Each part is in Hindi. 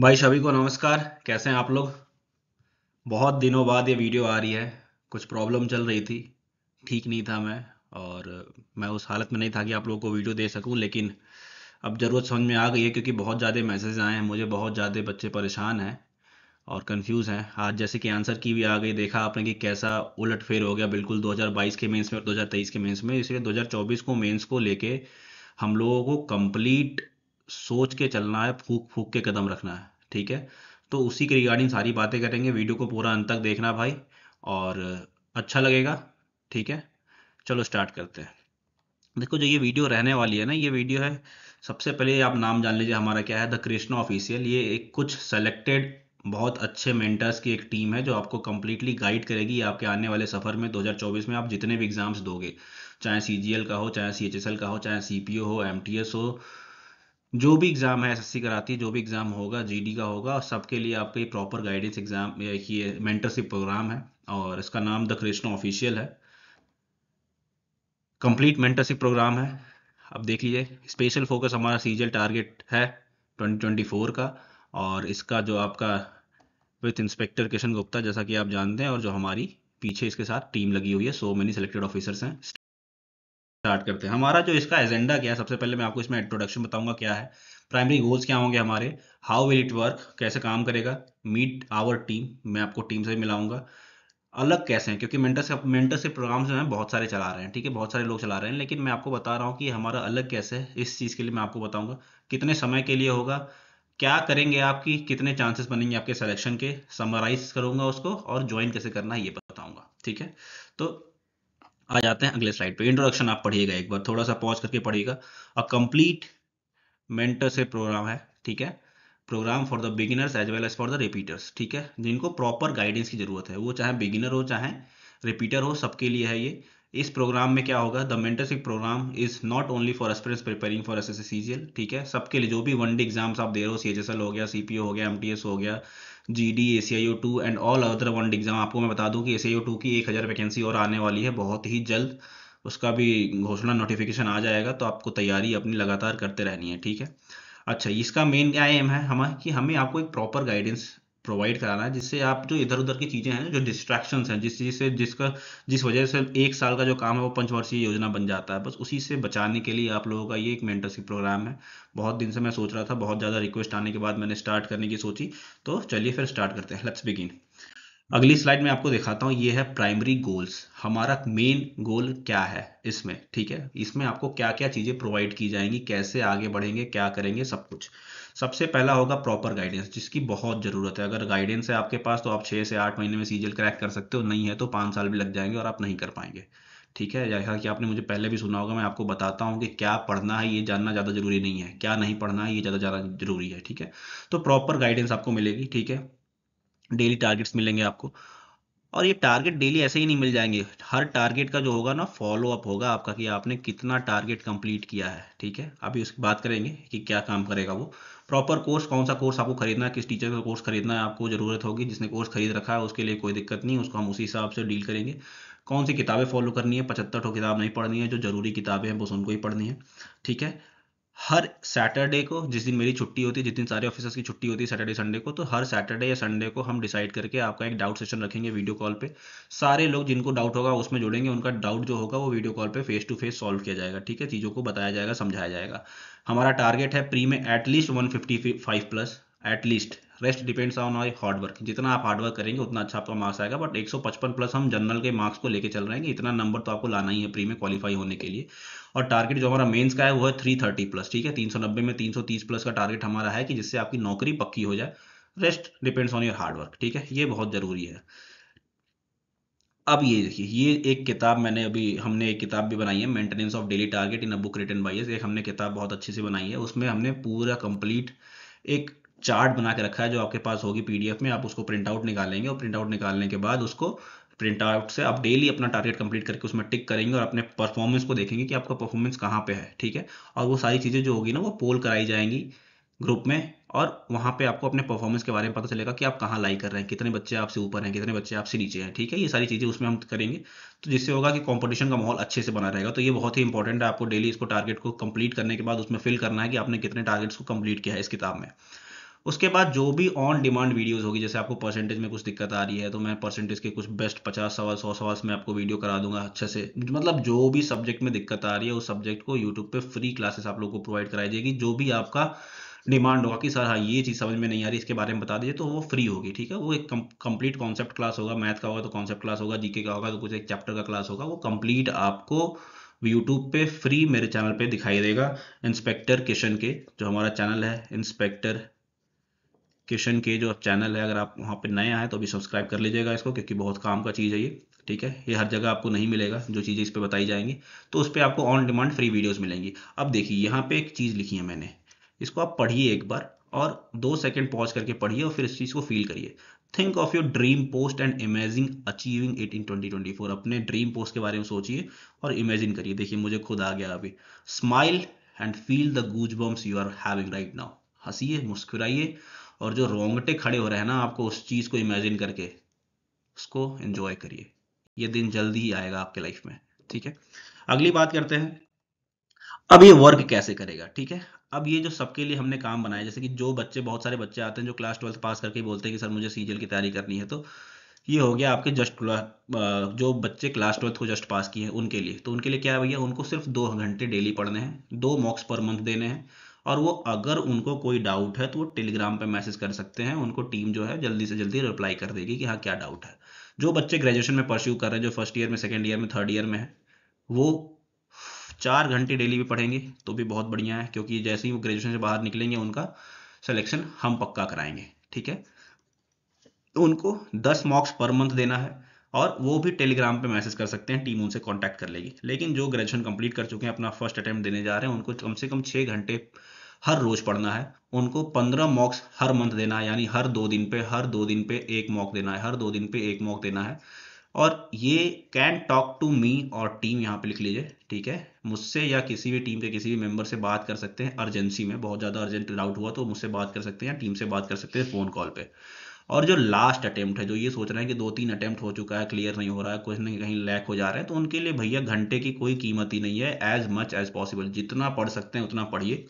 भाई सभी को नमस्कार कैसे हैं आप लोग बहुत दिनों बाद ये वीडियो आ रही है कुछ प्रॉब्लम चल रही थी ठीक नहीं था मैं और मैं उस हालत में नहीं था कि आप लोगों को वीडियो दे सकूं लेकिन अब ज़रूरत समझ में आ गई है क्योंकि बहुत ज़्यादा मैसेज आए हैं मुझे बहुत ज़्यादा बच्चे परेशान हैं और कंफ्यूज हैं आज जैसे कि आंसर की भी आ गई देखा आपने कि कैसा उलट फेर हो गया बिल्कुल 2022 के मेंस में और 2023 के मेंस में इसलिए 2024 को मेंस को लेके हम लोगों को कंप्लीट सोच के चलना है फूक फूक के कदम रखना है ठीक है तो उसी के रिगार्डिंग सारी बातें करेंगे वीडियो को पूरा अंत तक देखना भाई और अच्छा लगेगा ठीक है चलो स्टार्ट करते हैं देखो जो ये वीडियो रहने वाली है ना ये वीडियो है सबसे पहले आप नाम जान लीजिए हमारा क्या है द कृष्णा ऑफिशियल ये एक कुछ सेलेक्टेड बहुत अच्छे मेंटर्स की एक टीम है जो आपको कम्प्लीटली गाइड करेगी आपके आने वाले सफ़र में 2024 में आप जितने भी एग्ज़ाम्स दोगे चाहे सी का हो चाहे सी का हो चाहे सी हो एम हो जो भी एग्ज़ाम है एस कराती है जो भी एग्ज़ाम होगा जीडी का होगा सबके लिए आपका ये प्रॉपर गाइडेंस एग्ज़ाम ये मेंटरशिप प्रोग्राम है और इसका नाम द कृष्ण ऑफिशियल है कंप्लीट मेंटरशिप प्रोग्राम है अब देख लीजिए स्पेशल फोकस हमारा सीजल टारगेट है 2024 का और इसका जो आपका विथ इंस्पेक्टर किशन गुप्ता जैसा कि आप जानते हैं और जो हमारी पीछे इसके साथ टीम लगी हुई है सो मेनी सेलेक्टेड ऑफिसर्स हैं स्टार्ट करते हैं हमारा जो इसका एजेंडा क्या है सबसे पहले मैं आपको इसमें इंट्रोडक्शन बताऊंगा क्या है प्राइमरी गोल्स क्या होंगे हमारे हाउ विल इट वर्क कैसे काम करेगा मीट आवर टीम मैं आपको टीम से मिलाऊंगा अलग कैसे हैं क्योंकि मेंटरशिप मेंटरशिप प्रोग्राम जो है बहुत सारे चला रहे हैं ठीक है बहुत सारे लोग चला रहे हैं लेकिन मैं आपको बता रहा हूँ कि हमारा अलग कैसे है इस चीज़ के लिए मैं आपको बताऊंगा कितने समय के लिए होगा क्या करेंगे आपकी कितने चांसेस बनेंगे आपके सिलेक्शन के समराइज करूंगा उसको और ज्वाइन कैसे करना है ये बताऊंगा ठीक है तो आ जाते हैं अगले स्लाइड पे इंट्रोडक्शन आप पढ़िएगा एक बार थोड़ा सा पॉज करके पढ़िएगा अ कंप्लीट मेंटरशिप प्रोग्राम है ठीक है programme for the beginners as well as for the repeaters ठीक है जिनको प्रॉपर गाइडेंस की जरूरत है वो चाहे बिगिनर हो चाहे रिपीटर हो सबके लिए है ये इस प्रोग्राम में क्या होगा the mentorship programme is not only for experience preparing for S S ठीक है सबके लिए जो भी वन डे एग्जाम्स आप दे रहे हो सी हो गया सी हो गया एम हो गया G D A C I O two and all other world exam आपको मैं बता दूं कि ए सी आई ओ टू की एक हज़ार वैकेंसी और आने वाली है बहुत ही जल्द उसका भी घोषणा नोटिफिकेशन आ जाएगा तो आपको तैयारी अपनी लगातार करते रहनी है ठीक है अच्छा इसका मेन क्या एम है हमारा कि हमें आपको एक प्रॉपर गाइडेंस प्रोवाइड कराना है जिससे आप जो इधर उधर की चीज़ें हैं जो डिस्ट्रैक्शंस हैं जिस चीज़ से जिसका जिस वजह से एक साल का जो काम है वो पंचवर्षीय योजना बन जाता है बस उसी से बचाने के लिए आप लोगों का ये एक मेंटरशिप प्रोग्राम है बहुत दिन से मैं सोच रहा था बहुत ज़्यादा रिक्वेस्ट आने के बाद मैंने स्टार्ट करने की सोची तो चलिए फिर स्टार्ट करते हैं लेट्स बिगिन अगली स्लाइड में आपको दिखाता हूँ ये है प्राइमरी गोल्स हमारा मेन गोल क्या है इसमें ठीक है इसमें आपको क्या क्या चीज़ें प्रोवाइड की जाएंगी कैसे आगे बढ़ेंगे क्या करेंगे सब कुछ सबसे पहला होगा प्रॉपर गाइडेंस जिसकी बहुत ज़रूरत है अगर गाइडेंस है आपके पास तो आप छह से आठ महीने में सीजल क्रैक कर सकते हो नहीं है तो पांच साल भी लग जाएंगे और आप नहीं कर पाएंगे ठीक है जैसा कि आपने मुझे पहले भी सुना होगा मैं आपको बताता हूँ कि क्या पढ़ना है ये जानना ज़्यादा जरूरी नहीं है क्या नहीं पढ़ना है ये ज़्यादा ज़्यादा जरूरी है ठीक है तो प्रॉपर गाइडेंस आपको मिलेगी ठीक है डेली टारगेट्स मिलेंगे आपको और ये टारगेट डेली ऐसे ही नहीं मिल जाएंगे हर टारगेट का जो होगा ना फॉलो अप होगा आपका कि आपने कितना टारगेट कंप्लीट किया है ठीक है अभी उसकी बात करेंगे कि क्या काम करेगा वो प्रॉपर कोर्स कौन सा कोर्स आपको खरीदना है किस टीचर का कोर्स खरीदना है आपको ज़रूरत होगी जिसने कोर्स खरीद रखा है उसके लिए कोई दिक्कत नहीं उसको हम उसी हिसाब से डील करेंगे कौन सी किताबें फॉलो करनी है पचहत्तर ठो किताब नहीं पढ़नी है जो जरूरी किताबें हैं बस उनको ही पढ़नी है ठीक है हर सैटरडे को जिस दिन मेरी छुट्टी होती है जिस दिन सारे ऑफिसर्स की छुट्टी होती है सैटरडे संडे को तो हर सैटरडे या संडे को हम डिसाइड करके आपका एक डाउट सेशन रखेंगे वीडियो कॉल पे सारे लोग जिनको डाउट होगा उसमें जुड़ेंगे उनका डाउट जो होगा वो वीडियो कॉल पे फेस टू फेस सॉल्व किया जाएगा ठीक है चीज़ों को बताया जाएगा समझाया जाएगा हमारा टारगेट है प्री में at least one plus at least rest depends on I hard work जितना आप हार्डवर्क करेंगे उतना अच्छा आपका मार्क्स आएगा बट 155 प्लस हम जनरल के मार्क्स को लेके चल रहे हैं कि इतना नंबर तो आपको लाना ही है प्री में क्वालिफाई होने के लिए और टारगेट जो हमारा मेंस का है वो है थ्री प्लस ठीक है तीन में तीन प्लस का टारगेट हमारा है कि जिससे आपकी नौकरी पक्की हो जाए rest depends on your hard work ठीक है ये बहुत ज़रूरी है अब ये देखिए ये एक किताब मैंने अभी हमने एक किताब भी बनाई है maintenance of daily target in a book written by एक हमने किताब बहुत अच्छे से बनाई है उसमें हमने पूरा कंप्लीट एक चार्ट बना के रखा है जो आपके पास होगी पीडीएफ में आप उसको प्रिंट आउट निकालेंगे और प्रिंट आउट निकालने के बाद उसको प्रिंट आउट से आप डेली अपना टारगेट कंप्लीट करके उसमें टिक करेंगे और अपने परफॉर्मेंस को देखेंगे कि आपका परफॉर्मेंस कहाँ पे है ठीक है और वो सारी चीज़ें जो होगी ना वो पोल कराई जाएंगी ग्रुप में और वहाँ पे आपको अपने परफॉर्मेंस के बारे में पता चलेगा कि आप कहाँ लाई कर रहे हैं कितने बच्चे आपसे ऊपर हैं कितने बच्चे आपसे नीचे हैं ठीक है ये सारी चीज़ें उसमें हम करेंगे तो जिससे होगा कि कंपटीशन का माहौल अच्छे से बना रहेगा तो ये बहुत ही इंपॉर्टेंट है आपको डेली इसको टारगेट को कंप्लीट करने के बाद उसमें फिल करना है कि आपने कितने टारगेट्स को कंप्लीट किया है इस किताब में उसके बाद जो भी ऑन डिमांड वीडियोस होगी जैसे आपको परसेंटेज में कुछ दिक्कत आ रही है तो मैं परसेंटेज के कुछ बेस्ट पचास सवाल सौ सवाल मैं आपको वीडियो करा दूंगा अच्छे से मतलब जो भी सब्जेक्ट में दिक्कत आ रही है उस सब्जेक्ट को यूट्यूब पे फ्री क्लासेस आप लोग को प्रोवाइड कराई जाएगी जो भी आपका डिमांड होगा कि सर हाँ ये चीज़ समझ में नहीं आ रही इसके बारे में बता दीजिए तो वो फ्री होगी ठीक है वो एक कंप्लीट कॉन्सेप्ट क्लास होगा मैथ का होगा तो कॉन्सेप्ट क्लास होगा जीके का होगा तो कुछ एक चैप्टर का क्लास होगा वो कंप्लीट आपको यूट्यूब पे फ्री मेरे चैनल पे दिखाई देगा इंस्पेक्टर किशन के जो हमारा चैनल है इंस्पेक्टर किशन के जो चैनल है अगर आप वहाँ पर नए आए तो अभी सब्सक्राइब कर लीजिएगा इसको क्योंकि बहुत काम का चीज़ है ये ठीक है ये हर जगह आपको नहीं मिलेगा जो चीज़ें इस पर बताई जाएंगी तो उस पर आपको ऑन डिमांड फ्री वीडियोस मिलेंगी अब देखिए यहाँ पे एक चीज़ लिखी है मैंने इसको आप पढ़िए एक बार और दो सेकंड पॉज करके पढ़िए और फिर इस चीज़ को फील करिए think of your dream post and imaging achieving it in 2024 अपने ड्रीम पोस्ट के बारे में सोचिए और इमेजिन करिए देखिए मुझे खुद आ गया अभी smile and feel the goose bumps you are having right now हंसीए मुस्कुराइए और जो रोंगटे खड़े हो रहे हैं ना आपको उस चीज़ को इमेजिन करके उसको एंजॉय करिए ये दिन जल्दी ही आएगा आपके लाइफ में ठीक है अगली बात करते हैं अब ये वर्क कैसे करेगा ठीक है अब ये जो सबके लिए हमने काम बनाया जैसे कि जो बच्चे बहुत सारे बच्चे आते हैं जो क्लास ट्वेल्थ पास करके बोलते हैं कि सर मुझे सीजल की तैयारी करनी है तो ये हो गया आपके जस्ट जो बच्चे क्लास ट्वेल्थ को जस्ट पास किए हैं उनके लिए तो उनके लिए क्या है भैया उनको सिर्फ दो घंटे डेली पढ़ने हैं दो मॉक्स पर मंथ देने हैं और वो अगर उनको कोई डाउट है तो वो टेलीग्राम पे मैसेज कर सकते हैं उनको टीम जो है जल्दी से जल्दी रिप्लाई कर देगी कि हाँ क्या डाउट है जो बच्चे ग्रेजुएशन में परस्यू कर रहे हैं जो फर्स्ट ईयर में सेकेंड ईयर में थर्ड ईयर में है वो चार घंटे डेली भी पढ़ेंगे तो भी बहुत बढ़िया है क्योंकि जैसे ही वो ग्रेजुएशन से बाहर निकलेंगे उनका सिलेक्शन हम पक्का कराएंगे ठीक है उनको दस मॉक्स पर मंथ देना है और वो भी टेलीग्राम पे मैसेज कर सकते हैं टीम उनसे कांटेक्ट कर लेगी लेकिन जो ग्रेजुएशन कंप्लीट कर चुके हैं अपना फर्स्ट अटैम्प्ट देने जा रहे हैं उनको कम से कम छः घंटे हर रोज पढ़ना है उनको पंद्रह मॉक्स हर मंथ देना है यानी हर दो दिन पे हर दो दिन पे एक मॉक देना है हर दो दिन पे एक मॉक देना है और ये कैन टॉक टू मी और टीम यहाँ पे लिख लीजिए ठीक है मुझसे या किसी भी टीम के किसी भी मेंबर से बात कर सकते हैं अर्जेंसी में बहुत ज़्यादा अर्जेंट डाउट हुआ तो मुझसे बात कर सकते हैं या टीम से बात कर सकते हैं फ़ोन कॉल पर और जो लास्ट अटैम्प्ट है जो ये सोच रहे हैं कि दो तीन अटैम्प्ट हो चुका है क्लियर नहीं हो रहा है कुछ नहीं कहीं लैक हो जा रहे हैं तो उनके लिए भैया घंटे की कोई कीमत ही नहीं है एज मच एज पॉसिबल जितना पढ़ सकते हैं उतना पढ़िए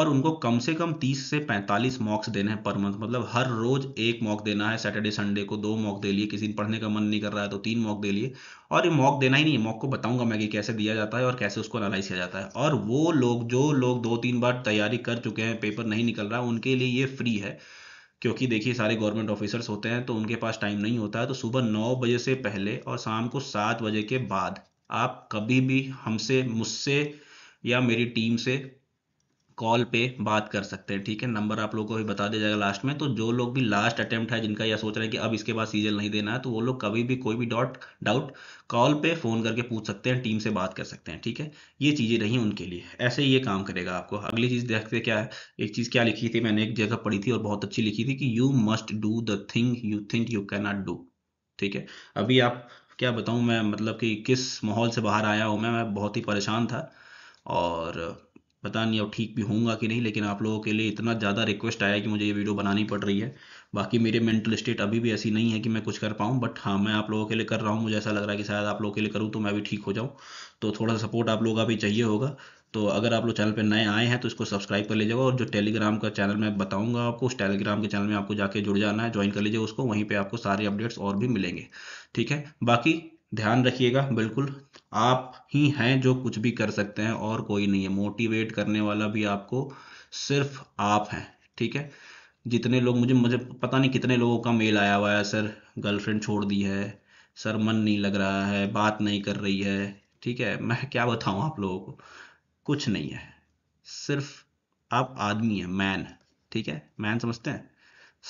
और उनको कम से कम 30 से 45 मॉक्स देने हैं पर मंथ मतलब हर रोज एक मॉक देना है सैटरडे संडे को दो मॉक दे लिए किसी दिन पढ़ने का मन नहीं कर रहा है तो तीन मॉक दे लिए और ये मॉक देना ही नहीं है मॉक को बताऊंगा मैं कि कैसे दिया जाता है और कैसे उसको एनालाइज किया जाता है और वो लोग जो लोग दो तीन बार तैयारी कर चुके हैं पेपर नहीं निकल रहा उनके लिए ये फ्री है क्योंकि देखिए सारे गवर्नमेंट ऑफिसर्स होते हैं तो उनके पास टाइम नहीं होता है तो सुबह नौ बजे से पहले और शाम को सात बजे के बाद आप कभी भी हमसे मुझसे या मेरी टीम से कॉल पे बात कर सकते हैं ठीक है नंबर आप लोगों को भी बता दिया जाएगा लास्ट में तो जो लोग भी लास्ट अटेम्प्ट है जिनका यह सोच रहे हैं कि अब इसके बाद सीजन नहीं देना है तो वो लोग कभी भी कोई भी डॉट डाउट कॉल पे फ़ोन करके पूछ सकते हैं टीम से बात कर सकते हैं ठीक है ये चीज़ें रही उनके लिए ऐसे ये काम करेगा आपको अगली चीज़ देखते क्या है एक चीज़ क्या लिखी थी मैंने एक जगह पढ़ी थी और बहुत अच्छी लिखी थी कि you must do the thing you think you can not do ठीक है अभी आप क्या बताऊँ मैं मतलब कि किस माहौल से बाहर आया हूँ मैं मैं बहुत ही परेशान था और पता नहीं अब ठीक भी होऊंगा कि नहीं लेकिन आप लोगों के लिए इतना ज़्यादा रिक्वेस्ट आया कि मुझे ये वीडियो बनानी पड़ रही है बाकी मेरे मेंटल स्टेट अभी भी ऐसी नहीं है कि मैं कुछ कर पाऊँ बट हाँ मैं आप लोगों के लिए कर रहा हूँ मुझे ऐसा लग रहा है कि शायद आप लोगों के लिए करूँ तो मैं भी ठीक हो जाऊँ तो थोड़ा सा सपोर्ट आप लोगों का भी चाहिए होगा तो अगर आप लोग चैनल पर नए आए हैं तो इसको सब्सक्राइब कर लीजिएगा और जो टेलीग्राम का चैनल मैं बताऊँगा आपको उस टेलीग्राम के चैनल में आपको जाके जुड़ जाना है ज्वाइन कर लीजिए उसको वहीं पर आपको सारे अपडेट्स और भी मिलेंगे ठीक है बाकी ध्यान रखिएगा बिल्कुल आप ही हैं जो कुछ भी कर सकते हैं और कोई नहीं है मोटिवेट करने वाला भी आपको सिर्फ आप हैं ठीक है जितने लोग मुझे मुझे पता नहीं कितने लोगों का मेल आया हुआ है सर गर्लफ्रेंड छोड़ दी है सर मन नहीं लग रहा है बात नहीं कर रही है ठीक है मैं क्या बताऊं आप लोगों को कुछ नहीं है सिर्फ आप आदमी हैं मैन ठीक है मैन समझते हैं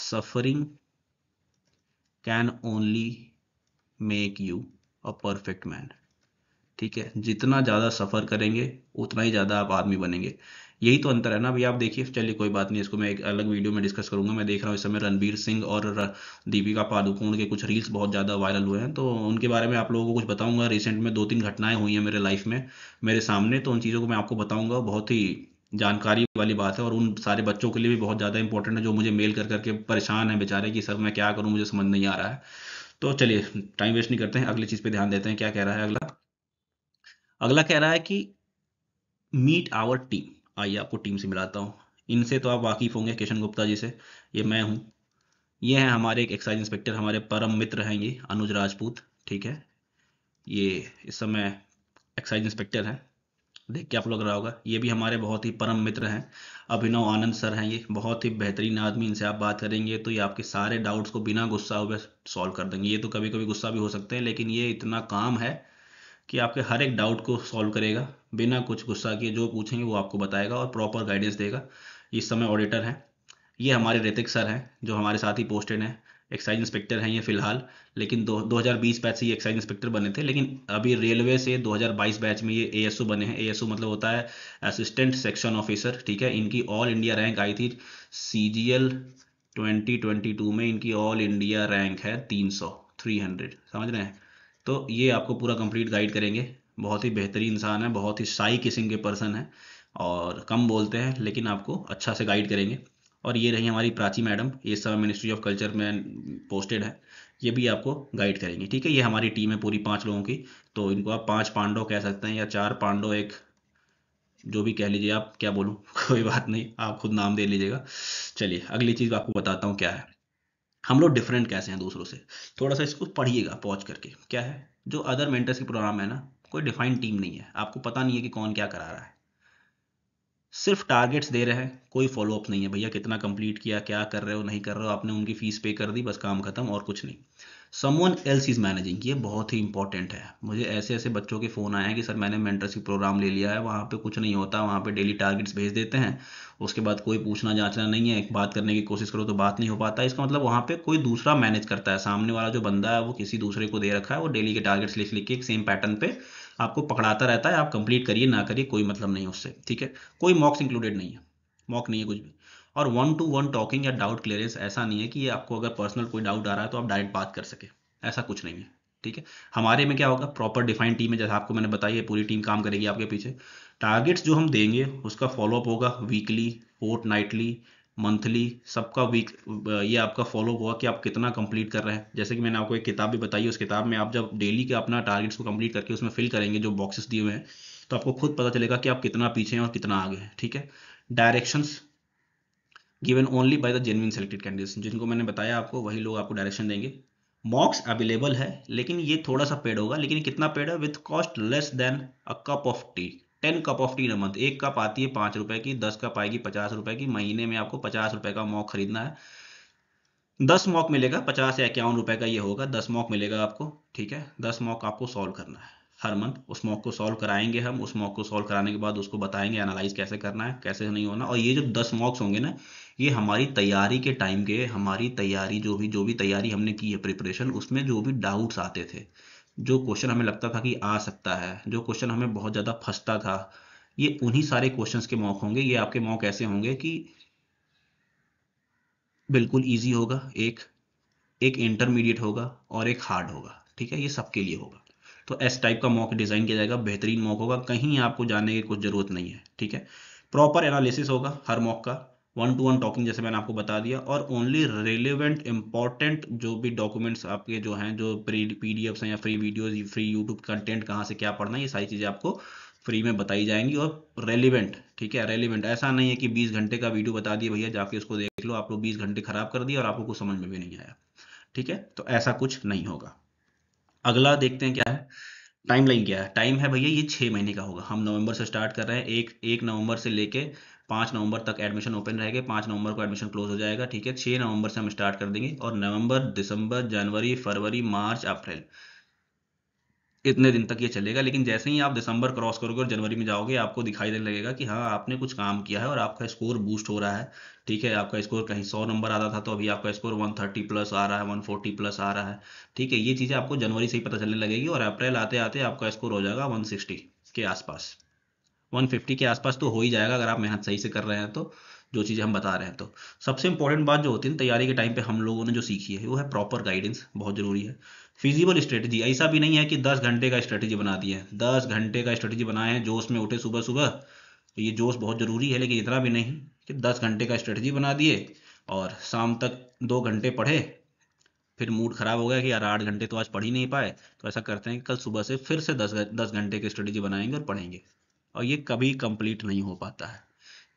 suffering can only make you a perfect man ठीक है जितना ज़्यादा सफ़र करेंगे उतना ही ज़्यादा आप आदमी बनेंगे यही तो अंतर है ना अभी आप देखिए चलिए कोई बात नहीं इसको मैं एक अलग वीडियो में डिस्कस करूंगा मैं देख रहा हूँ इस समय रणबीर सिंह और दीपिका पादुकोण के कुछ रील्स बहुत ज़्यादा वायरल हुए हैं तो उनके बारे में आप लोगों को कुछ बताऊंगा रिसेंट में दो तीन घटनाएं हुई हैं मेरे लाइफ में मेरे सामने तो उन चीज़ों को मैं आपको बताऊंगा बहुत ही जानकारी वाली बात है और उन सारे बच्चों के लिए भी बहुत ज़्यादा इंपॉर्टेंट है जो मुझे मेल कर करके परेशान है बेचारे कि सर मैं क्या करूँ मुझे समझ नहीं आ रहा है तो चलिए टाइम वेस्ट नहीं करते हैं अगली चीज़ पर ध्यान देते हैं क्या कह रहा है अगला अगला कह रहा है कि मीट आवर टीम आइए आपको टीम से मिलाता हूँ इनसे तो आप वाकिफ होंगे किशन गुप्ता जी से ये मैं हूँ ये हैं हमारे एक एक्साइज इंस्पेक्टर हमारे परम मित्र हैं ये अनुज राजपूत ठीक है ये इस समय एक्साइज इंस्पेक्टर हैं देख के आप लग रहा होगा ये भी हमारे बहुत ही परम मित्र हैं अभिनव आनंद सर हैं ये बहुत ही बेहतरीन आदमी इनसे आप बात करेंगे तो ये आपके सारे डाउट्स को बिना गुस्सा हुए सॉल्व कर देंगे ये तो कभी कभी गुस्सा भी हो सकते हैं लेकिन ये इतना काम है कि आपके हर एक डाउट को सॉल्व करेगा बिना कुछ गुस्सा किए जो पूछेंगे वो आपको बताएगा और प्रॉपर गाइडेंस देगा इस समय ऑडिटर हैं ये हमारे ऋतिक सर हैं जो हमारे साथ ही पोस्टेड हैं एक्साइज इंस्पेक्टर हैं ये फिलहाल लेकिन दो हजार बीस बैच से ये एक्साइज इंस्पेक्टर बने थे लेकिन अभी रेलवे से 2022 बैच में ये ए बने हैं ए मतलब होता है असिस्टेंट सेक्शन ऑफिसर ठीक है इनकी ऑल इंडिया रैंक आई थी C G L twenty twenty two में इनकी ऑल इंडिया रैंक है तीन सौ थ्री हंड्रेड समझ रहे हैं तो ये आपको पूरा कंप्लीट गाइड करेंगे बहुत ही बेहतरीन इंसान है बहुत ही साई किस्म के पर्सन है और कम बोलते हैं लेकिन आपको अच्छा से गाइड करेंगे और ये रही हमारी प्राची मैडम ये सब मिनिस्ट्री ऑफ कल्चर में पोस्टेड है ये भी आपको गाइड करेंगे ठीक है ये हमारी टीम है पूरी पाँच लोगों की तो इनको आप पाँच पांडव कह सकते हैं या चार पांडव एक जो भी कह लीजिए आप क्या बोलूँ कोई बात नहीं आप खुद नाम दे लीजिएगा चलिए अगली चीज़ आपको बताता हूँ क्या है हम लोग डिफरेंट कैसे हैं दूसरों से थोड़ा सा इसको पढ़िएगा पॉज करके क्या है जो अदर मेंटर्स के प्रोग्राम है ना कोई डिफाइंड टीम नहीं है आपको पता नहीं है कि कौन क्या करा रहा है सिर्फ टारगेट्स दे रहे हैं कोई फॉलोअप नहीं है भैया कितना कंप्लीट किया क्या कर रहे हो नहीं कर रहे हो आपने उनकी फीस पे कर दी बस काम खत्म और कुछ नहीं समवन एल्स इज़ मैनेजिंग ये बहुत ही इंपॉर्टेंट है मुझे ऐसे ऐसे बच्चों के फ़ोन आए हैं कि सर मैंने मेंटरशिप प्रोग्राम ले लिया है वहाँ पे कुछ नहीं होता वहाँ पे डेली टारगेट्स भेज देते हैं उसके बाद कोई पूछना जांचना नहीं है बात करने की कोशिश करो तो बात नहीं हो पाता इसका मतलब वहाँ पर कोई दूसरा मैनेज करता है सामने वाला जो बंदा है वो किसी दूसरे को दे रखा है वो डेली के टारगेट्स लिख लिख के एक सेम पैटर्न पर आपको पकड़ाता रहता है आप कंप्लीट करिए ना करिए कोई मतलब नहीं उससे ठीक है कोई मॉक्स इंक्लूडेड नहीं है मॉक नहीं है कुछ भी और वन टू वन टॉकिंग या डाउट क्लियरेंस ऐसा नहीं है कि आपको अगर पर्सनल कोई डाउट आ रहा है तो आप डायरेक्ट बात कर सके ऐसा कुछ नहीं है ठीक है हमारे में क्या होगा प्रॉपर डिफाइंड टीम है जैसा आपको मैंने बताई है पूरी टीम काम करेगी आपके पीछे टारगेट्स जो हम देंगे उसका फॉलोअप होगा वीकली फोर्थ नाइटली मंथली सबका वीक ये आपका फॉलोअप होगा कि आप कितना कंप्लीट कर रहे हैं जैसे कि मैंने आपको एक किताब भी बताई उस किताब में आप जब डेली के अपना टारगेट्स को कंप्लीट करके उसमें फिल करेंगे जो बॉक्सेस दिए हुए हैं तो आपको खुद पता चलेगा कि आप कितना पीछे हैं और कितना आगे हैं ठीक है directions given only by the genuine selected candidates जिनको मैंने बताया आपको वही लोग आपको डायरेक्शन देंगे मॉक्स अवेलेबल है लेकिन ये थोड़ा सा पेड होगा लेकिन कितना पेड है with cost less than a cup of tea ten cup of tea in month एक कप आती है पांच रुपए की दस कप आएगी पचास रुपए की महीने में आपको पचास रुपए का मॉक खरीदना है दस मॉक मिलेगा पचास या इक्यावन रुपए का ये होगा दस मॉक मिलेगा आपको ठीक है दस मॉक आपको सॉल्व करना है हर मंथ उस मॉक को सॉल्व कराएंगे हम उस मॉक को सॉल्व कराने के बाद उसको बताएंगे एनालाइज कैसे करना है कैसे नहीं होना और ये जो दस मॉक्स होंगे ना ये हमारी तैयारी के टाइम के हमारी तैयारी जो भी जो भी तैयारी हमने की है प्रिपरेशन उसमें जो भी डाउट्स आते थे जो क्वेश्चन हमें लगता था कि आ सकता है जो क्वेश्चन हमें बहुत ज़्यादा फंसता था ये उन्हीं सारे क्वेश्चंस के मौक होंगे ये आपके मौक ऐसे होंगे कि बिल्कुल ईजी होगा एक एक इंटरमीडिएट होगा और एक हार्ड होगा ठीक है ये सबके लिए होगा तो एस टाइप का मॉक डिज़ाइन किया जाएगा बेहतरीन मॉक होगा कहीं आपको जाने की कुछ ज़रूरत नहीं है ठीक है प्रॉपर एनालिसिस होगा हर मॉक का वन टू वन टॉकिंग जैसे मैंने आपको बता दिया और ओनली रेलिवेंट इंपॉर्टेंट जो भी डॉक्यूमेंट्स आपके जो हैं जो प्री पी हैं या free videos free YouTube content कहाँ से क्या पढ़ना है ये सारी चीज़ें आपको फ्री में बताई जाएंगी और रेलिवेंट ठीक है रेलिवेंट ऐसा नहीं है कि 20 घंटे का वीडियो बता दिए भैया जाके उसको देख लो आप लोग 20 घंटे खराब कर दिए और आपको कुछ समझ में भी नहीं आया ठीक है तो ऐसा कुछ नहीं होगा अगला देखते हैं क्या है टाइम लग गया टाइम है भैया ये छह महीने का होगा हम नवंबर से स्टार्ट कर रहे हैं एक एक नवंबर से लेके पाँच नवंबर तक एडमिशन ओपन रहेगा पाँच नवंबर को एडमिशन क्लोज हो जाएगा ठीक है छः नवंबर से हम स्टार्ट कर देंगे और नवंबर दिसंबर जनवरी फरवरी मार्च अप्रैल इतने दिन तक ये चलेगा लेकिन जैसे ही आप दिसंबर क्रॉस करोगे और जनवरी में जाओगे आपको दिखाई देने लगेगा कि हाँ आपने कुछ काम किया है और आपका स्कोर बूस्ट हो रहा है ठीक है आपका स्कोर कहीं सौ नंबर आता था तो अभी आपका स्कोर वन थर्टी प्लस आ रहा है वन फोर्टी प्लस आ रहा है ठीक है ये चीज़ें आपको जनवरी से ही पता चलने लगेगी और अप्रैल आते आते आपका स्कोर हो जाएगा वन सिक्सटी के आसपास वन फिफ्टी के आसपास तो हो ही जाएगा अगर आप मेहनत सही से कर रहे हैं तो जो चीज़ें हम बता रहे हैं तो सबसे इंपॉर्टेंट बात जो होती है तैयारी के टाइम पे हम लोगों ने जो सीखी है वो है प्रॉपर गाइडेंस बहुत ज़रूरी है फिजिबल स्ट्रेटजी ऐसा भी नहीं है कि दस घंटे का स्ट्रेटजी बना दिए है दस घंटे का स्ट्रेटजी बनाए हैं जोश में उठे सुबह सुबह तो ये जोश बहुत ज़रूरी है लेकिन इतना भी नहीं कि दस घंटे का स्ट्रेटजी बना दिए और शाम तक दो घंटे पढ़े फिर मूड ख़राब हो गया कि यार आठ घंटे तो आज पढ़ ही नहीं पाए तो ऐसा करते हैं कि कल सुबह से फिर से दस दस घंटे की स्ट्रेटजी बनाएंगे और पढ़ेंगे और ये कभी कंप्लीट नहीं हो पाता है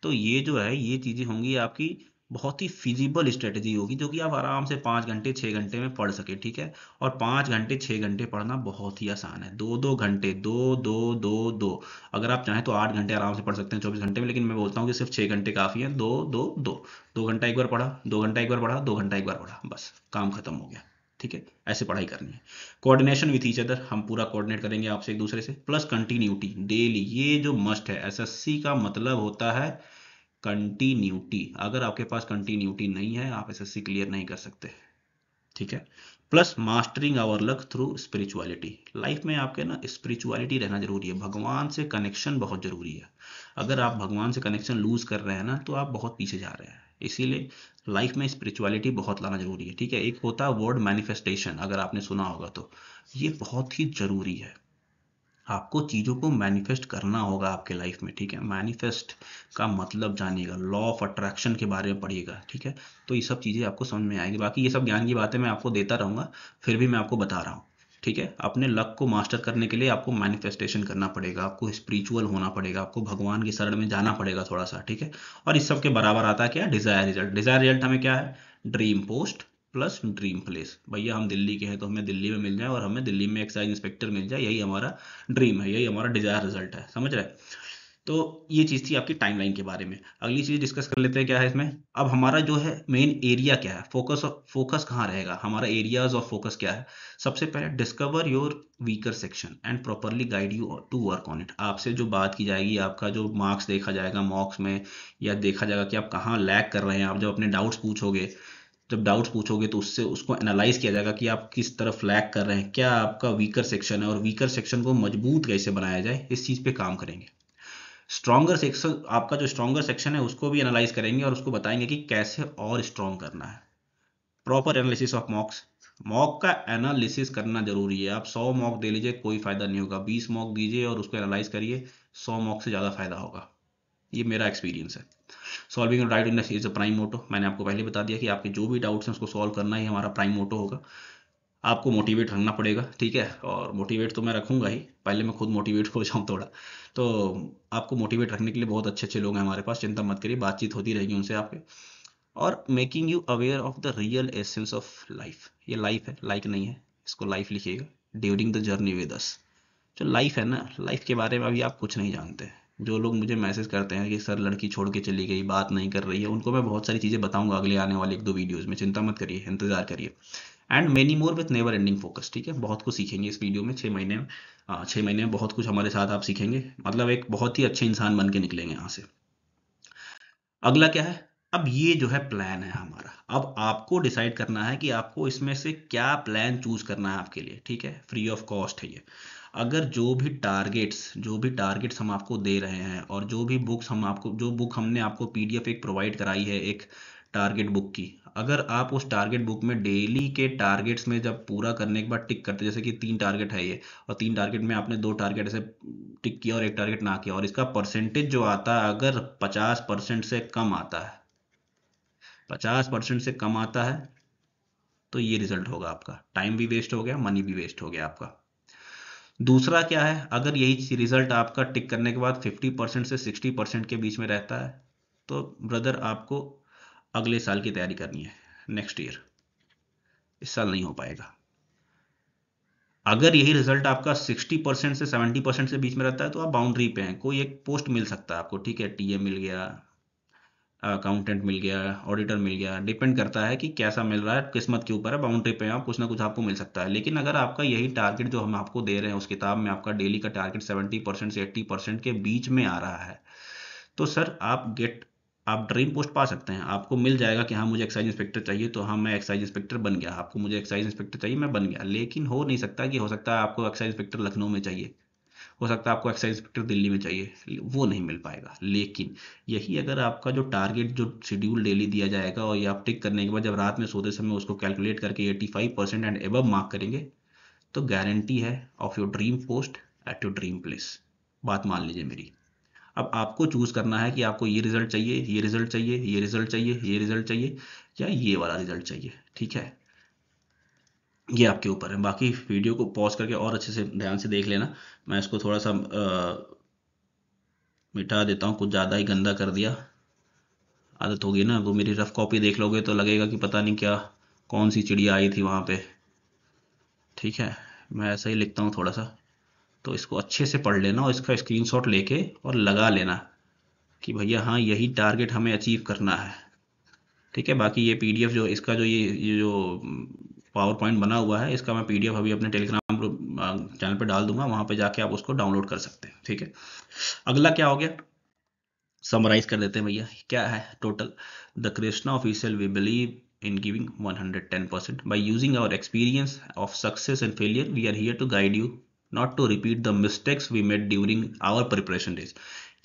तो ये जो है ये चीज़ें होंगी आपकी बहुत ही फिजिबल स्ट्रेटजी होगी जो कि आप आराम से पाँच घंटे छः घंटे में पढ़ सके ठीक है और पाँच घंटे छः घंटे पढ़ना बहुत ही आसान है दो दो घंटे दो दो दो दो अगर आप चाहें तो आठ घंटे आराम से पढ़ सकते हैं चौबीस घंटे में लेकिन मैं बोलता हूँ कि सिर्फ छः घंटे काफ़ी है दो दो दो दो घंटा एक बार पढ़ा दो घंटा एक बार पढ़ा दो घंटा एक बार पढ़ा बस काम खत्म हो गया ठीक है ऐसे पढ़ाई करनी है कोऑर्डिनेशन विथ ईच अदर हम पूरा कोऑर्डिनेट करेंगे आपसे एक दूसरे से प्लस कंटिन्यूटी डेली ये जो मस्ट है एसएससी का मतलब होता है कंटिन्यूटी अगर आपके पास कंटिन्यूटी नहीं है आप एसएससी क्लियर नहीं कर सकते ठीक है plus mastering our luck through spirituality life में आपके ना स्पिरिचुअलिटी रहना जरूरी है भगवान से कनेक्शन बहुत जरूरी है अगर आप भगवान से कनेक्शन लूज कर रहे हैं ना तो आप बहुत पीछे जा रहे हैं इसीलिए लाइफ में स्पिरिचुअलिटी बहुत लाना जरूरी है ठीक है एक होता है वर्ड मैनिफेस्टेशन अगर आपने सुना होगा तो ये बहुत ही जरूरी है आपको चीज़ों को मैनिफेस्ट करना होगा आपके लाइफ में ठीक है मैनिफेस्ट का मतलब जानिएगा लॉ ऑफ अट्रैक्शन के बारे में पढ़िएगा ठीक है तो ये सब चीज़ें आपको समझ में आएंगी बाकी ये सब ज्ञान की बातें मैं आपको देता रहूंगा फिर भी मैं आपको बता रहा हूँ ठीक है अपने लक को मास्टर करने के लिए आपको मैनिफेस्टेशन करना पड़ेगा आपको स्पिरिचुअल होना पड़ेगा आपको भगवान की शरण में जाना पड़ेगा थोड़ा सा ठीक है और इस सब के बराबर आता है क्या डिज़ायर रिजल्ट डिज़ायर रिजल्ट हमें क्या है dream post plus dream place भैया हम दिल्ली के हैं तो हमें दिल्ली में मिल जाए और हमें दिल्ली में एक्साइज इंस्पेक्टर मिल जाए यही हमारा ड्रीम है यही हमारा डिजायर रिजल्ट है समझ रहे तो ये चीज़ थी आपकी टाइमलाइन के बारे में अगली चीज़ डिस्कस कर लेते हैं क्या है इसमें अब हमारा जो है मेन एरिया क्या है फोकस फोकस कहाँ रहेगा हमारा एरियाज ऑफ फोकस क्या है सबसे पहले discover your weaker section and properly guide you to work on it आपसे जो बात की जाएगी आपका जो मार्क्स देखा जाएगा मॉक्स में या देखा जाएगा कि आप कहाँ लैक कर रहे हैं आप जब अपने डाउट्स पूछोगे जब डाउट्स पूछोगे तो उससे उसको एनालाइज किया जाएगा कि आप किस तरफ लैक कर रहे हैं क्या आपका वीकर सेक्शन है और वीकर सेक्शन को मजबूत कैसे बनाया जाए इस चीज़ पे काम करेंगे स्ट्रॉगर सेक्शन आपका जो स्ट्रॉगर सेक्शन है उसको भी एनालाइज करेंगे और उसको बताएंगे कि कैसे और स्ट्रॉन्ग करना है proper analysis of mocks mock का एनालिसिस करना जरूरी है आप 100 मॉक दे लीजिए कोई फायदा नहीं होगा 20 मॉक दीजिए और उसको एनालाइज करिए 100 मॉक से ज़्यादा फायदा होगा ये मेरा एक्सपीरियंस है सॉल्विंग और right index is a prime motto मैंने आपको पहले बता दिया कि आपके जो भी डाउट्स हैं उसको सॉल्व करना ही हमारा प्राइम मोटो होगा आपको मोटिवेट रखना पड़ेगा ठीक है और मोटिवेट तो मैं रखूंगा ही पहले मैं खुद मोटिवेट हो जाऊँ थोड़ा तो आपको मोटिवेट रखने के लिए बहुत अच्छे अच्छे लोग हैं हमारे पास चिंता मत करिए बातचीत होती रहेगी उनसे आपके और making you aware of the real essence of life ये लाइफ है लाइक नहीं है इसको लाइफ लिखिएगा during the journey with us जो लाइफ है ना लाइफ के बारे में अभी आप कुछ नहीं जानते जो लोग मुझे मैसेज करते हैं कि सर लड़की छोड़ के चली गई बात नहीं कर रही है उनको मैं बहुत सारी चीज़ें बताऊंगा अगले आने वाले एक दो वीडियोज़ में चिंता मत करिए इंतजार करिए and many more with never ending focus ठीक है बहुत कुछ सीखेंगे इस वीडियो में छः महीने में हाँ, छः महीने में बहुत कुछ हमारे साथ आप सीखेंगे मतलब एक बहुत ही अच्छे इंसान बन के निकलेंगे यहाँ से अगला क्या है अब ये जो है प्लान है हमारा अब आपको डिसाइड करना है कि आपको इसमें से क्या प्लान चूज करना है आपके लिए ठीक है फ्री ऑफ कॉस्ट है ये अगर जो भी टारगेट्स जो भी टारगेट्स हम आपको दे रहे हैं और जो भी बुक्स हम आपको जो बुक हमने आपको पीडीएफ एक प्रोवाइड कराई है एक टारगेट बुक की अगर आप उस टारगेट बुक में डेली के टारगेट्स में जब पूरा करने के बाद टिक करते जैसे कि तीन टारगेट है ये और तीन टारगेट में आपने दो टारगेट ऐसे टिक किया और एक टारगेट ना किया और इसका परसेंटेज जो आता है अगर पचास परसेंट से कम आता है पचास परसेंट से कम आता है तो ये रिजल्ट होगा आपका टाइम भी वेस्ट हो गया मनी भी वेस्ट हो गया आपका दूसरा क्या है अगर यही रिजल्ट आपका टिक करने के बाद 50 परसेंट से 60 परसेंट के बीच में रहता है तो ब्रदर आपको अगले साल की तैयारी करनी है नेक्स्ट ईयर इस साल नहीं हो पाएगा अगर यही रिजल्ट आपका 60 परसेंट से 70 परसेंट से बीच में रहता है तो आप बाउंड्री पे हैं कोई एक पोस्ट मिल सकता है आपको ठीक है टीए मिल गया अकाउंटेंट मिल गया ऑडिटर मिल गया डिपेंड करता है कि कैसा मिल रहा है किस्मत के ऊपर है बाउंड्री पे आप कुछ ना कुछ आपको मिल सकता है लेकिन अगर आपका यही टारगेट जो हम आपको दे रहे हैं उस किताब में आपका डेली का टारगेट सेवेंटी परसेंट से एट्टी परसेंट के बीच में आ रहा है तो सर आप गेट आप ड्रीम पोस्ट पा सकते हैं आपको मिल जाएगा कि हाँ मुझे एक्साइज इंस्पेक्टर चाहिए तो हाँ मैं एक्साइज इंस्पेक्टर बन गया आपको मुझे एक्साइज इंस्पेक्टर चाहिए मैं बन गया लेकिन हो नहीं सकता कि हो सकता है आपको एक्साइज इंस्पेक्टर लखनऊ में चाहिए हो सकता है आपको एक्साइज इंस्पेक्टर दिल्ली में चाहिए वो नहीं मिल पाएगा लेकिन यही अगर आपका जो टारगेट जो शेड्यूल डेली दिया जाएगा और ये आप टिक करने के बाद जब रात में सोते समय उसको कैलकुलेट करके eighty five percent and above mark करेंगे तो गारंटी है of your dream post at your dream place बात मान लीजिए मेरी अब आपको चूज करना है कि आपको ये रिजल्ट चाहिए ये रिजल्ट चाहिए ये रिजल्ट चाहिए ये रिजल्ट चाहिए या ये वाला रिजल्ट चाहिए ठीक है ये आपके ऊपर है बाकी वीडियो को पॉज करके और अच्छे से ध्यान से देख लेना मैं इसको थोड़ा सा आ, मिटा देता हूँ कुछ ज़्यादा ही गंदा कर दिया आदत होगी ना वो मेरी रफ़ कॉपी देख लोगे तो लगेगा कि पता नहीं क्या कौन सी चिड़िया आई थी वहाँ पे ठीक है मैं ऐसा ही लिखता हूँ थोड़ा सा तो इसको अच्छे से पढ़ लेना और इसका स्क्रीन लेके और लगा लेना कि भैया हाँ यही टारगेट हमें अचीव करना है ठीक है बाकी ये पी जो इसका जो ये, ये जो पावर पॉइंट बना हुआ है इसका मैं पीडीएफ अभी अपने टेलीग्राम चैनल पे डाल दूंगा वहां पे जाके आप उसको डाउनलोड कर सकते हैं ठीक है अगला क्या हो गया समराइज कर देते हैं भैया क्या है total the Krishna official we believe in giving 110% percent by using our experience of success and failure we are here to guide you not to repeat the mistakes we made during our preparation days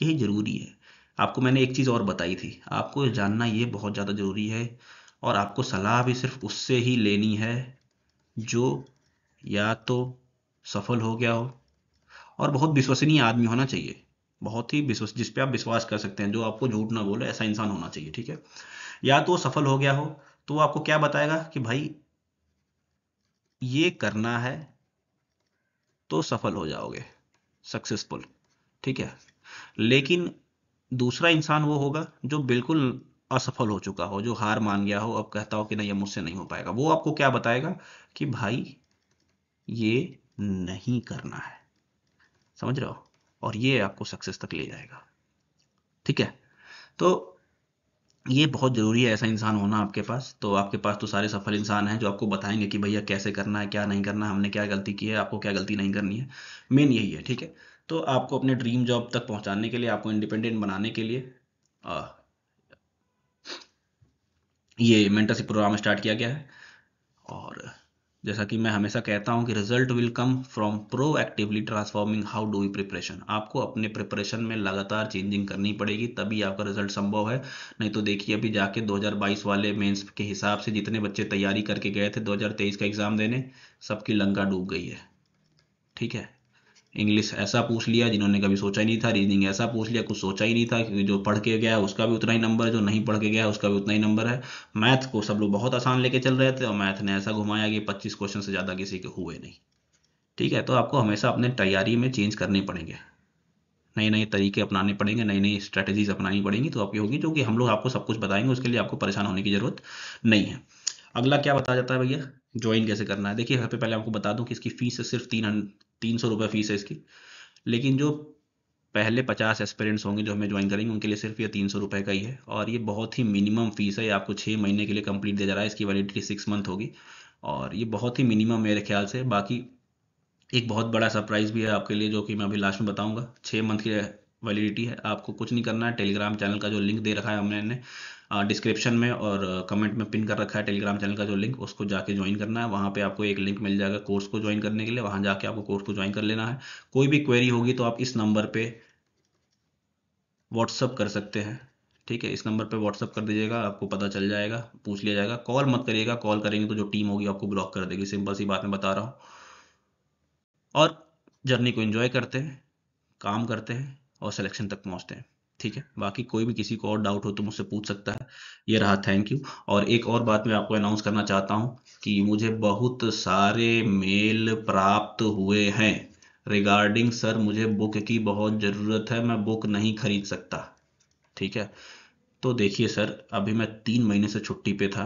यही ज़रूरी है आपको मैंने एक चीज़ और बताई थी आपको जानना ये बहुत ज़्यादा ज़रूरी है और आपको सलाह भी सिर्फ उससे ही लेनी है जो या तो सफल हो गया हो और बहुत विश्वसनीय आदमी होना चाहिए बहुत ही विश्वास जिस पे आप विश्वास कर सकते हैं जो आपको झूठ ना बोले ऐसा इंसान होना चाहिए ठीक है या तो सफल हो गया हो तो वो आपको क्या बताएगा कि भाई ये करना है तो सफल हो जाओगे सक्सेसफुल ठीक है लेकिन दूसरा इंसान वो होगा जो बिल्कुल असफल हो चुका हो जो हार मान गया हो अब कहता हो कि नहीं ये मुझसे नहीं हो पाएगा वो आपको क्या बताएगा कि भाई ये नहीं करना है समझ रहे हो और ये आपको सक्सेस तक ले जाएगा ठीक है तो ये बहुत ज़रूरी है ऐसा इंसान होना आपके पास तो आपके पास तो सारे सफल इंसान हैं जो आपको बताएंगे कि भैया कैसे करना है क्या नहीं करना है हमने क्या गलती की है आपको क्या गलती नहीं करनी है मेन यही है ठीक है तो आपको अपने ड्रीम जॉब तक पहुंचाने के लिए आपको इंडिपेंडेंट बनाने के लिए ये मेंटरशिप प्रोग्राम स्टार्ट किया गया है और जैसा कि मैं हमेशा कहता हूं कि result will come from proactively transforming how do you preparation आपको अपने प्रिपरेशन में लगातार चेंजिंग करनी पड़ेगी तभी आपका रिजल्ट संभव है नहीं तो देखिए अभी जाके 2022 वाले मेंस के हिसाब से जितने बच्चे तैयारी करके गए थे 2023 का एग्ज़ाम देने सबकी लंका डूब गई है ठीक है इंग्लिश ऐसा पूछ लिया जिन्होंने कभी सोचा ही नहीं था रीजनिंग ऐसा पूछ लिया कुछ सोचा ही नहीं था क्योंकि जो पढ़ के गया उसका भी उतना ही नंबर है जो नहीं पढ़ के गया उसका भी उतना ही नंबर है मैथ को सब लोग बहुत आसान लेके चल रहे थे और मैथ ने ऐसा घुमाया कि पच्चीस क्वेश्चन से ज़्यादा किसी के हुए नहीं ठीक है तो आपको हमेशा अपने तैयारी में चेंज करने पड़ेंगे नए नए तरीके अपनाने पड़ेंगे नई नई स्ट्रैटेजीज अपनानी पड़ेंगी तो आपकी होगी जो कि हम लोग आपको सब कुछ बताएंगे उसके लिए आपको परेशान होने की जरूरत नहीं है अगला क्या बताया जाता है भैया ज्वाइन कैसे करना है देखिए यहाँ पे पहले आपको बता दूं कि इसकी फीस है सिर्फ तीन तीन सौ रुपये फीस है इसकी लेकिन जो पहले पचास एस्पिरेंट्स होंगे जो हमें ज्वाइन करेंगे उनके लिए सिर्फ ये तीन सौ रुपये का ही है और ये बहुत ही मिनिमम फीस है ये आपको छः महीने के लिए कंप्लीट दिया जा रहा है इसकी वैलिडिटी सिक्स मंथ होगी और ये बहुत ही मिनिमम मेरे ख्याल से बाकी एक बहुत बड़ा सरप्राइज़ भी है आपके लिए जो कि मैं अभी लास्ट में बताऊंगा छः मंथ के वैलिडिटी है आपको कुछ नहीं करना है टेलीग्राम चैनल का जो लिंक दे रखा है हमने डिस्क्रिप्शन में और कमेंट में पिन कर रखा है टेलीग्राम चैनल का जो लिंक उसको जाके ज्वाइन करना है वहाँ पे आपको एक लिंक मिल जाएगा कोर्स को ज्वाइन करने के लिए वहाँ जाके आपको कोर्स को ज्वाइन कर लेना है कोई भी क्वेरी होगी तो आप इस नंबर पे व्हाट्सअप कर सकते हैं ठीक है इस नंबर पे व्हाट्सअप कर दीजिएगा आपको पता चल जाएगा पूछ लिया जाएगा कॉल मत करिएगा कॉल करेंगे तो जो टीम होगी आपको ब्लॉक कर देगी सिंपल सी बात मैं बता रहा हूँ और जर्नी को इंजॉय करते हैं काम करते हैं और सिलेक्शन तक पहुंचते हैं ठीक है बाकी कोई भी किसी को और डाउट हो तो मुझसे पूछ सकता है ये रहा थैंक यू और एक और बात मैं आपको अनाउंस करना चाहता हूं कि मुझे बहुत सारे मेल प्राप्त हुए हैं रिगार्डिंग सर मुझे बुक की बहुत ज़रूरत है मैं बुक नहीं खरीद सकता ठीक है तो देखिए सर अभी मैं तीन महीने से छुट्टी पे था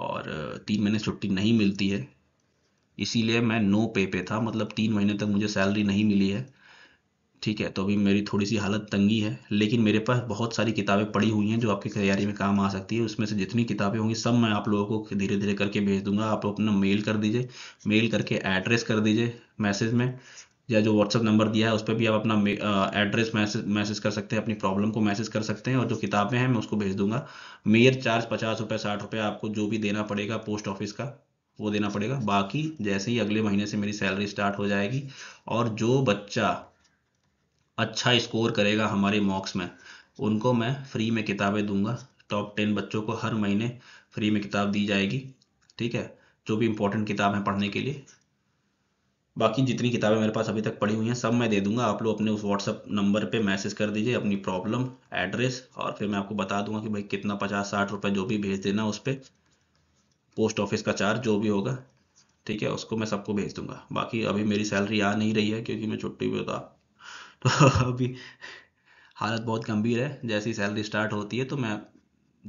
और तीन महीने छुट्टी नहीं मिलती है इसीलिए मैं नो पे पे था मतलब तीन महीने तक मुझे सैलरी नहीं मिली है ठीक है तो अभी मेरी थोड़ी सी हालत तंगी है लेकिन मेरे पास बहुत सारी किताबें पड़ी हुई हैं जो आपकी तैयारी में काम आ सकती है उसमें से जितनी किताबें होंगी सब मैं आप लोगों को धीरे धीरे करके भेज दूंगा आप अपना मेल कर दीजिए मेल करके एड्रेस कर दीजिए मैसेज में या जो व्हाट्सअप नंबर दिया है उस पर भी आप अपना एड्रेस मैसेज मैसेज कर सकते हैं अपनी प्रॉब्लम को मैसेज कर सकते हैं और जो किताबें हैं मैं उसको भेज दूंगा मेयर चार्ज पचास रुपये साठ रुपये आपको जो भी देना पड़ेगा पोस्ट ऑफिस का वो देना पड़ेगा बाकी जैसे ही अगले महीने से मेरी सैलरी स्टार्ट हो जाएगी और जो बच्चा अच्छा स्कोर करेगा हमारे मॉक्स में उनको मैं फ्री में किताबें दूंगा टॉप टेन बच्चों को हर महीने फ्री में किताब दी जाएगी ठीक है जो भी इम्पोर्टेंट किताब है पढ़ने के लिए बाकी जितनी किताबें मेरे पास अभी तक पड़ी हुई हैं सब मैं दे दूंगा आप लोग अपने उस व्हाट्सअप नंबर पे मैसेज कर दीजिए अपनी प्रॉब्लम एड्रेस और फिर मैं आपको बता दूंगा कि भाई कितना पचास साठ रुपये जो भी भेज देना उस पर पोस्ट ऑफिस का चार्ज जो भी होगा ठीक है उसको मैं सबको भेज दूंगा बाकी अभी मेरी सैलरी आ नहीं रही है क्योंकि मैं छुट्टी भी होता तो अभी हालत बहुत गंभीर है जैसी सैलरी स्टार्ट होती है तो मैं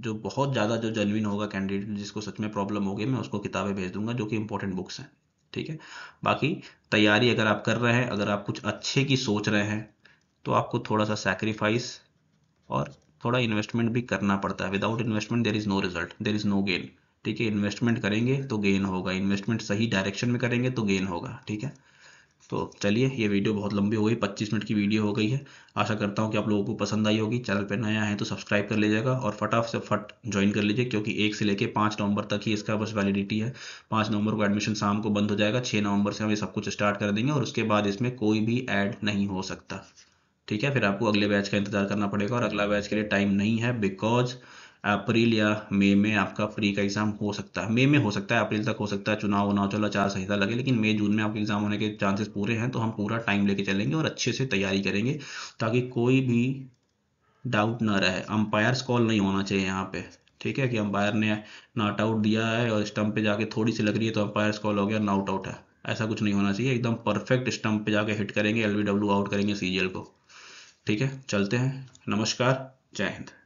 जो बहुत ज़्यादा जो जेनविन होगा कैंडिडेट जिसको सच में प्रॉब्लम होगी मैं उसको किताबें भेज दूंगा जो कि इंपॉर्टेंट बुक्स हैं ठीक है बाकी तैयारी अगर आप कर रहे हैं अगर आप कुछ अच्छे की सोच रहे हैं तो आपको थोड़ा सा सेक्रीफाइस और थोड़ा इन्वेस्टमेंट भी करना पड़ता है without investment there is no result there is no gain ठीक है इन्वेस्टमेंट करेंगे तो गेन होगा इन्वेस्टमेंट सही डायरेक्शन में करेंगे तो गेन होगा ठीक है तो चलिए ये वीडियो बहुत लंबी हो गई 25 मिनट की वीडियो हो गई है आशा करता हूँ कि आप लोगों को पसंद आई होगी चैनल पर नया है तो सब्सक्राइब कर लीजिएगा और फटाफट से फट ज्वाइन कर लीजिए क्योंकि एक से लेके पाँच नवंबर तक ही इसका बस वैलिडिटी है पाँच नवंबर को एडमिशन शाम को बंद हो जाएगा छः नवंबर से हम ये सब कुछ स्टार्ट कर देंगे और उसके बाद इसमें कोई भी ऐड नहीं हो सकता ठीक है फिर आपको अगले बैच का इंतजार करना पड़ेगा और अगला बैच के लिए टाइम नहीं है बिकॉज अप्रैल या मई में आपका फ्री का एग्जाम हो सकता है मई में हो सकता है अप्रैल तक हो सकता है चुनाव उनाव चलो चार संहिता लगे लेकिन मई जून में आपके एग्जाम होने के चांसेस पूरे हैं तो हम पूरा टाइम लेके चलेंगे और अच्छे से तैयारी करेंगे ताकि कोई भी डाउट ना रहे अंपायर्स कॉल नहीं होना चाहिए यहाँ पे ठीक है कि अंपायर ने नॉट आउट दिया है और स्टम्प पे जाके थोड़ी सी लग रही है तो अंपायर्स कॉल हो गया नॉट आउट है ऐसा कुछ नहीं होना चाहिए एकदम परफेक्ट स्टम्प पे जाके हिट करेंगे एल आउट करेंगे सीजीएल को ठीक है चलते हैं नमस्कार जय हिंद